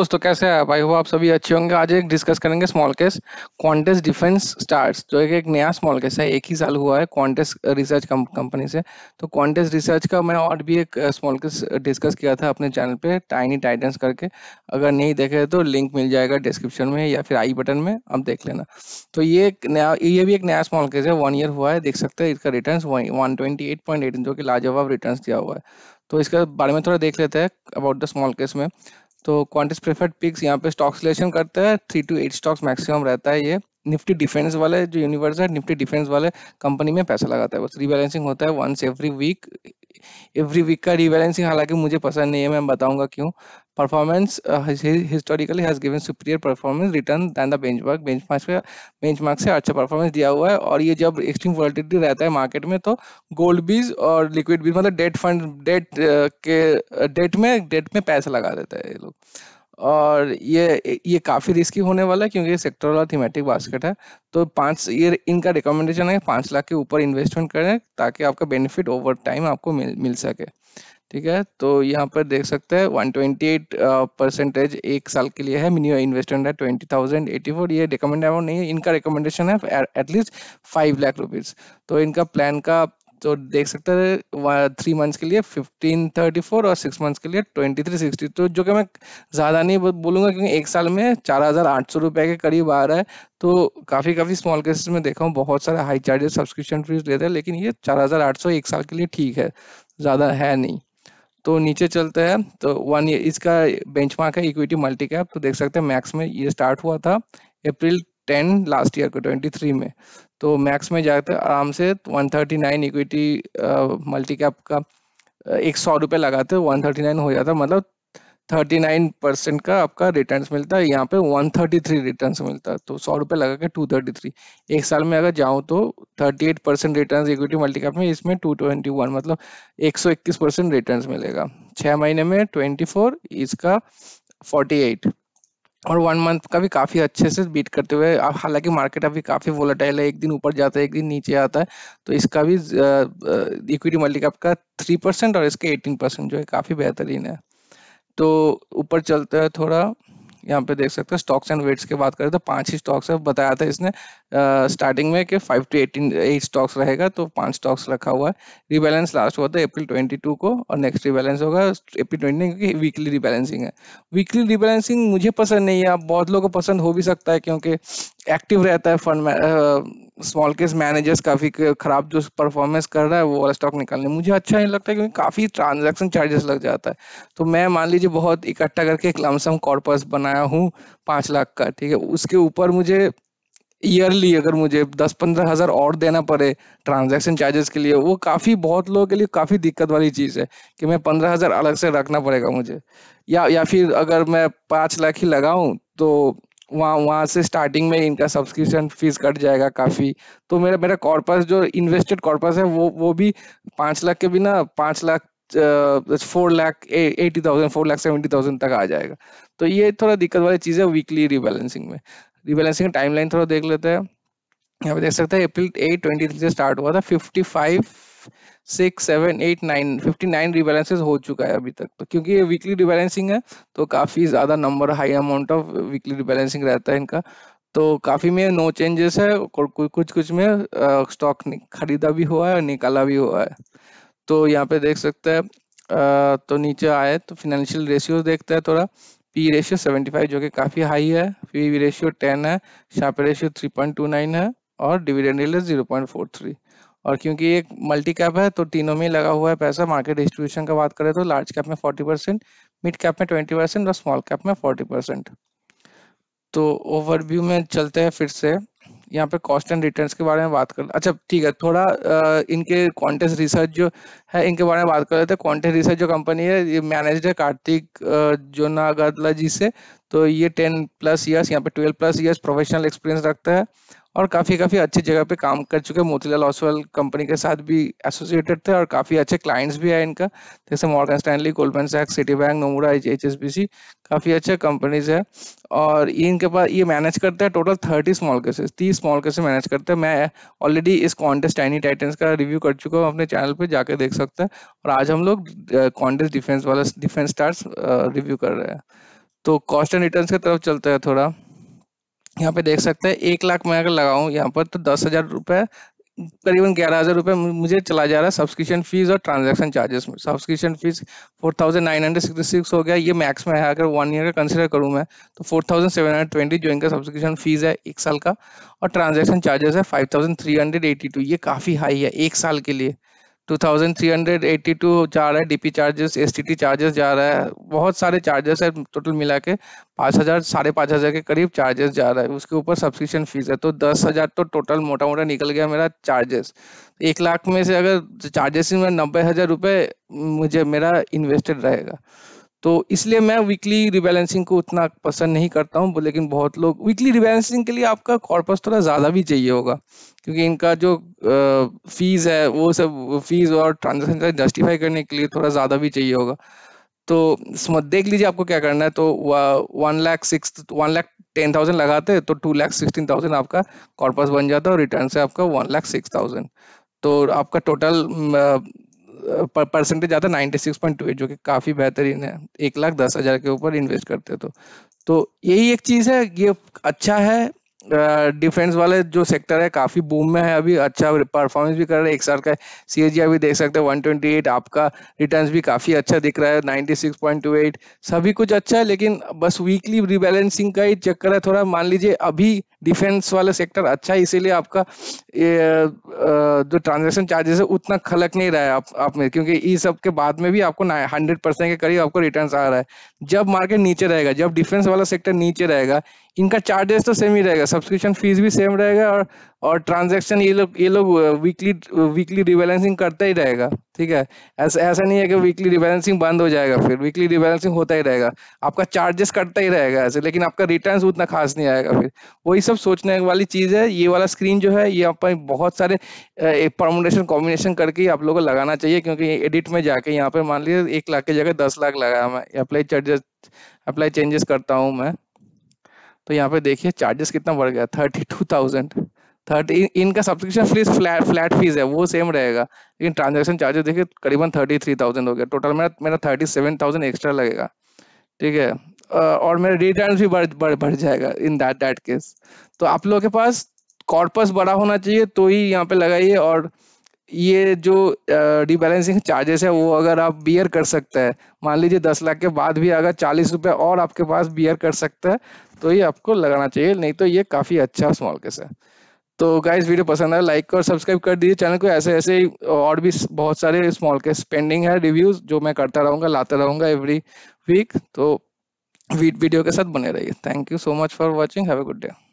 दोस्तों कैसे आप आई हो आप सभी अच्छे होंगे आज एक डिस्कस करेंगे स्मॉल केस क्वांटेस डिफेंस स्टार्स जो एक, एक नया स्मॉल केस है एक ही साल हुआ है क्वांटेस रिसर्च कंपनी से तो क्वांटेस रिसर्च का मैं और भी एक स्मॉल केस डिस्कस किया था अपने चैनल पे टाइनी टाइटेंस करके अगर नहीं देखे तो लिंक मिल जाएगा डिस्क्रिप्शन में या फिर आई बटन में आप देख लेना तो ये एक नया ये भी एक नया स्मॉल केस है वन ईयर हुआ है देख सकते हैं इसका रिटर्न वन जो कि लाजवाब रिटर्न दिया हुआ है तो इसके बारे में थोड़ा देख लेते हैं अबाउट द स्मॉल केस में तो क्वांटिस प्रेफर्ड पिक्स यहाँ पे स्टॉक सिलेक्शन करते हैं three two eight stocks maximum रहता है ये निफ्टी डिफेंस वाले जो यूनिवर्स है निफ्टी डिफेंस वाले कंपनी में पैसा लगाता है बस रीबैलेंसिंग होता है once every week every week का रीबैलेंसिंग हालांकि मुझे पसंद नहीं है मैं बताऊंगा क्यों performance historically has given superior performance return than the benchmark benchmark से मार्क से अच्छा परफॉर्मेंस दिया हुआ है और ये जब एक्सट्रीम वॉलिटिलिटी रहता है मार्केट में तो गोल्ड बीज और लिक्विड बीज मतलब डेट फंड डेट के डेट uh, में डेट में पैसा लगा देता है ये लोग और ये ये काफ़ी रिस्की होने वाला है क्योंकि सेक्टर वाला थीमेटिक बास्केट है तो पाँच ये इनका रिकमेंडेशन है पाँच लाख के ऊपर इन्वेस्टमेंट करें ताकि आपका बेनिफिट ओवर टाइम आपको मिल मिल सके ठीक है तो यहाँ पर देख सकते हैं वन ट्वेंटी एट परसेंटेज एक साल के लिए है मिनिमम इन्वेस्टमेंट है ट्वेंटी थाउजेंड एटी फोर ये रिकमेंड अमाउंट नहीं है इनका रिकमेंडेशन है एटलीस्ट फाइव लाख रुपीज़ तो इनका प्लान का तो देख सकते हैं थ्री मंथ्स के लिए फिफ्टीन थर्टी फोर और सिक्स मंथ्स के लिए ट्वेंटी थ्री सिक्सटी तो जो कि मैं ज़्यादा नहीं बोलूँगा क्योंकि एक साल में चार हज़ार आठ सौ रुपये के करीब आ रहा है तो काफ़ी काफ़ी स्मॉल केसेस में देखा हूँ बहुत सारे हाई चार्जेस सब्सक्रिप्शन फीस लेते हैं लेकिन ये चार हज़ार आठ सौ एक साल के लिए ठीक है ज़्यादा है नहीं तो नीचे चलते हैं तो वन इसका मार्क है इक्विटी मल्टी कैप तो देख सकते हैं मैक्स में ये स्टार्ट हुआ था अप्रैल टेन लास्ट ईयर को ट्वेंटी थ्री में तो मैक्स में जाते आराम से 139 इक्विटी मल्टी कैप का एक सौ रुपये लगाते वन थर्टी नाइन हो जाता मतलब थर्टी नाइन परसेंट का आपका रिटर्न मिलता है यहाँ पे वन थर्टी थ्री रिटर्न मिलता है तो सौ रुपये लगा के टू थर्टी थ्री एक साल में अगर जाऊँ तो thirty eight percent return equity multi cap में इसमें टू ट्वेंटी वन मतलब एक सौ इक्कीस परसेंट रिटर्न मिलेगा छः महीने में ट्वेंटी फोर इसका फोर्टी एट और वन मंथ का भी काफी अच्छे से बीट करते हुए अब हालांकि मार्केट अभी काफी वोलेटाइल है एक दिन ऊपर जाता है एक दिन नीचे आता है तो इसका भी इक्विटी मल्टी कैप का थ्री परसेंट और इसका एटीन परसेंट जो है काफी बेहतरीन है तो ऊपर चलते हैं थोड़ा यहाँ पे देख सकते हैं स्टॉक्स एंड वेट्स की बात करें तो पांच ही स्टॉक्स है बताया था इसने स्टार्टिंग में कि five two eighteen eight stocks रहेगा तो पांच स्टॉक्स रखा हुआ है रिबैलेंस लास्ट हुआ था अप्रैल ट्वेंटी टू को और नेक्स्ट रिबैलेंस होगा अप्रैल ट्वेंटी क्योंकि वीकली रिबैलेंसिंग है वीकली रिबैलेंसिंग मुझे पसंद नहीं है बहुत लोगों को पसंद हो भी सकता है क्योंकि एक्टिव रहता है फंड स्मॉल केस मैनेजर्स काफी खराब जो परफॉर्मेंस कर रहा है वो वाला स्टॉक निकालने मुझे अच्छा नहीं लगता क्योंकि काफी ट्रांजैक्शन चार्जेस लग जाता है तो मैं मान लीजिए बहुत इकट्ठा करके एक लमसम कॉर्पस बनाया हूँ पाँच लाख का ठीक है उसके ऊपर मुझे ईयरली अगर मुझे दस पंद्रह हजार और देना पड़े ट्रांजेक्शन चार्जेस के लिए वो काफी बहुत लोगों के लिए काफी दिक्कत वाली चीज है कि मैं पंद्रह हजार अलग से रखना पड़ेगा मुझे या या फिर अगर मैं पाँच लाख ही लगाऊं तो वहाँ वहाँ से स्टार्टिंग में इनका सब्सक्रिप्शन फीस कट जाएगा काफ़ी तो मेरा मेरा कॉर्पस जो इन्वेस्टेड कॉर्पस है वो वो भी पाँच लाख के बिना पाँच lakh four lakh eighty thousand four lakh seventy thousand तक आ जाएगा तो ये थोड़ा दिक्कत वाली चीज़ है वीकली रिबैलेंसिंग में रिबैलेंसिंग टाइमलाइन थोड़ा देख लेते हैं यहाँ पे देख सकते हैं अप्रैल एट ट्वेंटी से स्टार्ट हुआ था fifty five six seven eight nine fifty nine rebalances हो चुका है अभी तक तो क्योंकि ये वीकली रिबैलेंसिंग है तो काफ़ी ज़्यादा number high amount of weekly rebalancing रहता है इनका तो काफ़ी में नो चेंजेस है कुछ कुछ में स्टॉक खरीदा भी हुआ है निकाला भी हुआ है तो यहाँ पे देख सकते हैं तो नीचे आए तो फिनेंशियल रेशियो देखते हैं थोड़ा पी रेशियो 75 जो कि काफ़ी हाई है पी रेशियो 10 है शापे रेशियो 3.29 है और डिविडेंड यील्ड 0.43 और क्योंकि एक मल्टी कैप है तो तीनों में लगा हुआ है पैसा मार्केट डिस्ट्रीब्यूशन का बात करें तो लार्ज कैप में फोर्टी परसेंट मिड कैप में ट्वेंटी परसेंट और स्मॉल कैप में फोर्टी परसेंट तो ओवरव्यू में चलते हैं फिर से यहाँ पे कॉस्ट एंड रिटर्न्स के बारे में बात कर अच्छा ठीक है थोड़ा आ, इनके कॉन्टेस्ट रिसर्च जो है इनके बारे में बात कर लेते हैं कॉन्टेस्ट रिसर्च जो कंपनी है ये मैनेज है कार्तिक जोनागदला जी से तो ये टेन प्लस ईयर्स यहाँ पे twelve plus years professional experience रखता है और काफ़ी काफ़ी अच्छी जगह पे काम कर चुके हैं मोतीलाल ओसवाल कंपनी के साथ भी एसोसिएटेड थे और काफ़ी अच्छे क्लाइंट्स भी है इनका जैसे मॉर्गन स्टैंडली गोल्डमैन सैक्स Citibank Nomura H S B C काफ़ी अच्छे कंपनीज है और ये इनके पास ये मैनेज करते हैं टोटल थर्टी स्मॉल केसेस तीस स्मॉल केसेस मैनेज करते हैं मैं ऑलरेडी इस कॉन्टेस्ट टाइनी टाइटन्स का रिव्यू कर चुका हूँ अपने चैनल पर जाके देख सकते हैं और आज हम लोग कॉन्टेस्ट डिफेंस वाला डिफेंस स्टार्स रिव्यू कर रहे हैं तो कॉस्ट एंड रिटर्न की तरफ चलते हैं थोड़ा यहाँ पे देख सकते हैं एक लाख में अगर लगाऊं यहाँ पर तो दस हजार रुपये करीबन ग्यारह हजार रुपये मुझे चला जा रहा है सब्सक्रिप्शन फीस और ट्रांजैक्शन चार्जेस में subscription fees four thousand nine hundred sixty six हो गया ये मैक्स में है अगर वन ईयर का कंसिडर करूँ मैं तो four thousand seven hundred twenty जो इनका सब्सक्रिप्शन फीस है एक साल का और ट्रांजेक्शन चार्जेस है five thousand three hundred eighty two ये काफ़ी हाई है एक साल के लिए 2382 जा रहा है डीपी चार्जेस एसटीटी चार्जेस जा रहा है बहुत सारे चार्जेस है टोटल मिला के पाँच हज़ार साढ़े पाँच हज़ार के करीब चार्जेस जा रहा है उसके ऊपर सब्सक्रिप्शन फीस है तो दस हज़ार तो टोटल मोटा मोटा निकल गया मेरा चार्जेस एक लाख में से अगर चार्जेस में नब्बे हज़ार रुपये मुझे मेरा इन्वेस्टेड रहेगा तो इसलिए मैं वीकली रिबैलेंसिंग को उतना पसंद नहीं करता हूँ लेकिन बहुत लोग वीकली रिबैलेंसिंग के लिए आपका कॉर्पस थोड़ा ज़्यादा भी चाहिए होगा क्योंकि इनका जो फीस है वो सब फीस और ट्रांजेक्शन जस्टिफाई करने के लिए थोड़ा ज़्यादा भी चाहिए होगा तो देख लीजिए आपको क्या करना है तो one lakh six one lakh ten thousand लगाते तो टू लाख सिक्सटीन थाउजेंड आपका कॉर्पस बन जाता है और रिटर्न से आपका वन लाख सिक्स थाउजेंड तो आपका टोटल परसेंटेज आता है ninety six point two eight जो कि काफ़ी बेहतरीन है एक लाख दस हज़ार के ऊपर इन्वेस्ट करते तो तो यही एक चीज़ है ये अच्छा है डिफेंस वाले जो सेक्टर है काफ़ी बूम में है अभी अच्छा परफॉर्मेंस भी कर रहा है एक साल का सी एच अभी देख सकते हैं 128 आपका रिटर्न्स भी काफ़ी अच्छा दिख रहा है 96.28 सभी कुछ अच्छा है लेकिन बस वीकली रिबैलेंसिंग का ही चक्कर है थोड़ा मान लीजिए अभी डिफेंस वाला सेक्टर अच्छा है इसीलिए आपका जो ट्रांजेक्शन चार्जेस है उतना खलक नहीं रहा है आप, आप में क्योंकि इस सब के बाद में भी आपको हंड्रेड परसेंट के करीब आपको रिटर्न आ रहा है जब मार्केट नीचे रहेगा जब डिफेंस वाला सेक्टर नीचे रहेगा इनका चार्जेस तो सेम ही रहेगा सब्सक्रिप्शन फीस भी सेम रहेगा और और ट्रांजेक्शन ये लोग ये लोग वीकली वीकली रिबैलेंसिंग करता ही रहेगा ठीक है ऐसा ऐसा नहीं है कि वीकली रिबैलेंसिंग बंद हो जाएगा फिर वीकली रिबैलेंसिंग होता ही रहेगा आपका चार्जेस कटता ही रहेगा ऐसे लेकिन आपका रिटर्न उतना खास नहीं आएगा फिर वही सब सोचने वाली चीज़ है ये वाला स्क्रीन जो है ये आप बहुत सारे परमोडेशन कॉम्बिनेशन करके आप लोगों को लगाना चाहिए क्योंकि एडिट में जाके यहाँ पर मान लीजिए एक लाख की जगह दस लाख लगाया मैं अप्लाई चार्जेस अप्लाई चेंजेस करता हूँ मैं तो यहाँ पे देखिए चार्जेस कितना बढ़ गया थर्टी टू थाउजेंड थर्टी इनका subscription fees flat flat fees है वो सेम रहेगा लेकिन ट्रांजेक्शन चार्जेस देखिए करीबन थर्टी थ्री थाउजेंड हो गया टोटल मेरा मेरा थर्टी सेवन थाउजेंड एक्स्ट्रा लगेगा ठीक है और मेरा रिटर्न भी बढ़ बढ़ बढ़ जाएगा इन दैट दैट केस तो आप लोगों के पास कॉर्पस बड़ा होना चाहिए तो ही यहाँ पे लगाइए और ये जो डिबैलेंसिंग चार्जेस है वो अगर आप बियर कर सकते हैं मान लीजिए दस लाख के बाद भी अगर चालीस रुपये और आपके पास बियर कर सकता है तो ये आपको लगाना चाहिए नहीं तो ये काफ़ी अच्छा स्मॉल केस है तो गाइज वीडियो पसंद आया लाइक और सब्सक्राइब कर दीजिए चैनल को ऐसे ऐसे और भी बहुत सारे स्मॉल केस पेंडिंग है रिव्यूज जो मैं करता रहूँगा लाता रहूँगा एवरी वीक तो वीडियो के साथ बने रहिए thank you so much for watching have a good day